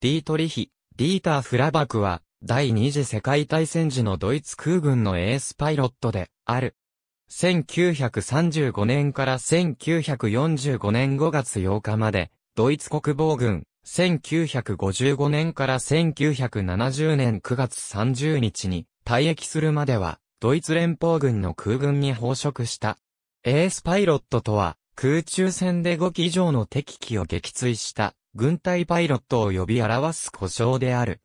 ディートリヒ、ディーター・フラバクは、第二次世界大戦時のドイツ空軍のエースパイロットで、ある。1935年から1945年5月8日まで、ドイツ国防軍、1955年から1970年9月30日に退役するまでは、ドイツ連邦軍の空軍に飽職した。エースパイロットとは、空中戦で5機以上の敵機を撃墜した、軍隊パイロットを呼び表す故障である。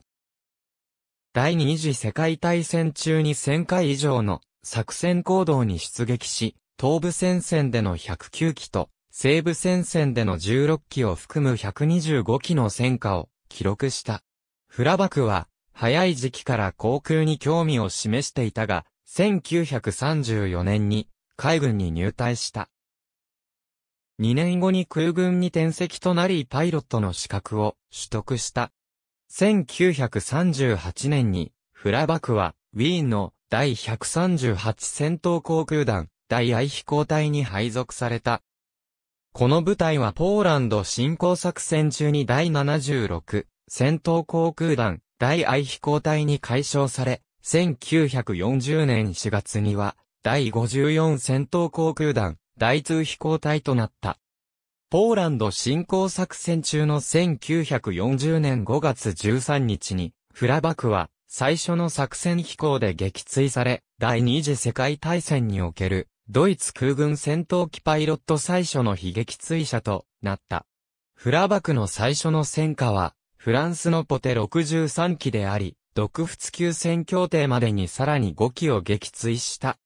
第二次世界大戦中に1000回以上の作戦行動に出撃し、東部戦線での109機と、西部戦線での16機を含む125機の戦果を記録した。フラバクは、早い時期から航空に興味を示していたが、1934年に海軍に入隊した。2年後に空軍に転籍となりパイロットの資格を取得した。1938年に、フラバクは、ウィーンの第138戦闘航空団、第愛飛行隊に配属された。この部隊はポーランド侵攻作戦中に第76戦闘航空団第愛飛行隊に解消され、1940年4月には第54戦闘航空団第通飛行隊となった。ポーランド侵攻作戦中の1940年5月13日に、フラバクは最初の作戦飛行で撃墜され、第二次世界大戦におけるドイツ空軍戦闘機パイロット最初の被撃墜者となった。フラバクの最初の戦果は、フランスのポテ63機であり、独仏級戦協定までにさらに5機を撃墜した。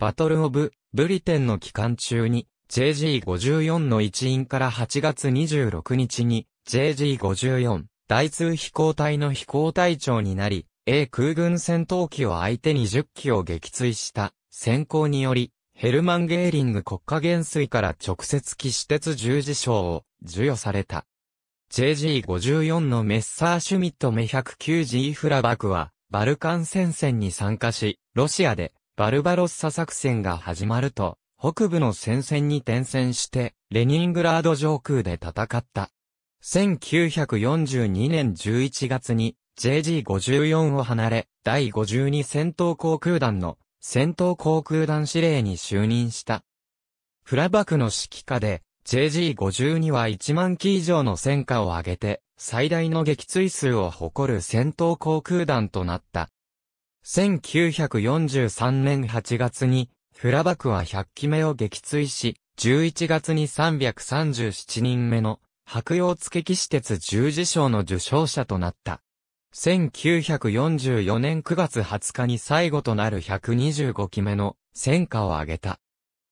バトル・オブ・ブリテンの期間中に、JG54 の一員から8月26日に、JG54 第通飛行隊の飛行隊長になり、A 空軍戦闘機を相手に10機を撃墜した先行により、ヘルマン・ゲーリング国家元帥から直接騎士鉄十字章を授与された。JG54 のメッサーシュミットメ 109G フラバクは、バルカン戦線に参加し、ロシアでバルバロッサ作戦が始まると、北部の戦線に転戦して、レニングラード上空で戦った。1942年11月に JG54 を離れ、第52戦闘航空団の戦闘航空団司令に就任した。フラバクの指揮下で JG52 は1万機以上の戦果を上げて、最大の撃墜数を誇る戦闘航空団となった。1943年8月に、フラバクは100期目を撃墜し、11月に337人目の、白洋付騎士鉄十字章の受賞者となった。1944年9月20日に最後となる125期目の戦果を挙げた。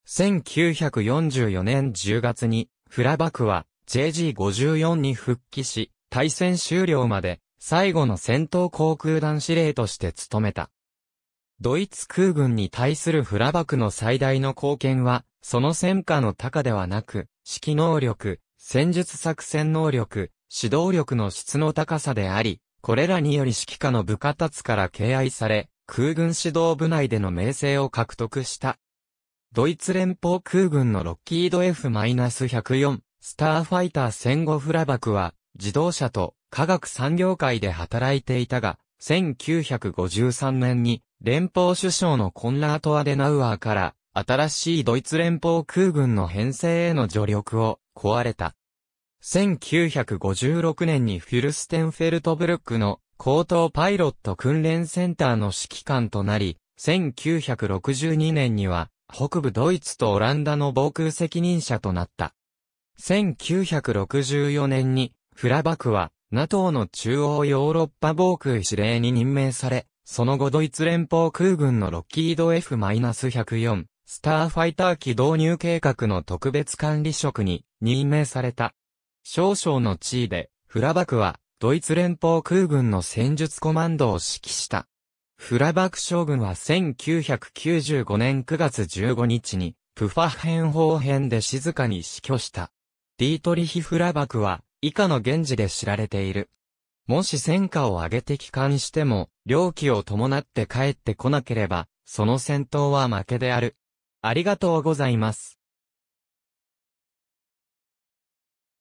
1944年10月にフラバクは JG54 に復帰し、対戦終了まで最後の戦闘航空団司令として務めた。ドイツ空軍に対するフラバクの最大の貢献は、その戦果の高ではなく、指揮能力、戦術作戦能力、指導力の質の高さであり、これらにより指揮下の部下たちから敬愛され、空軍指導部内での名声を獲得した。ドイツ連邦空軍のロッキード F-104 スターファイター戦後フラバクは、自動車と科学産業界で働いていたが、1953年に連邦首相のコンラート・アデナウアーから新しいドイツ連邦空軍の編成への助力を壊れた。1956年にフュルステンフェルトブルックの高等パイロット訓練センターの指揮官となり、1962年には北部ドイツとオランダの防空責任者となった。1964年にフラバクは NATO の中央ヨーロッパ防空司令に任命され、その後ドイツ連邦空軍のロッキード F-104 スターファイター機導入計画の特別管理職に任命された。少々の地位で、フラバクはドイツ連邦空軍の戦術コマンドを指揮した。フラバク将軍は1995年9月15日にプファ編ヘン編で静かに死去した。ディートリヒ・フラバクは以下の源氏で知られている。もし戦果を上げて帰還しても、猟奇を伴って帰ってこなければ、その戦闘は負けである。ありがとうございます。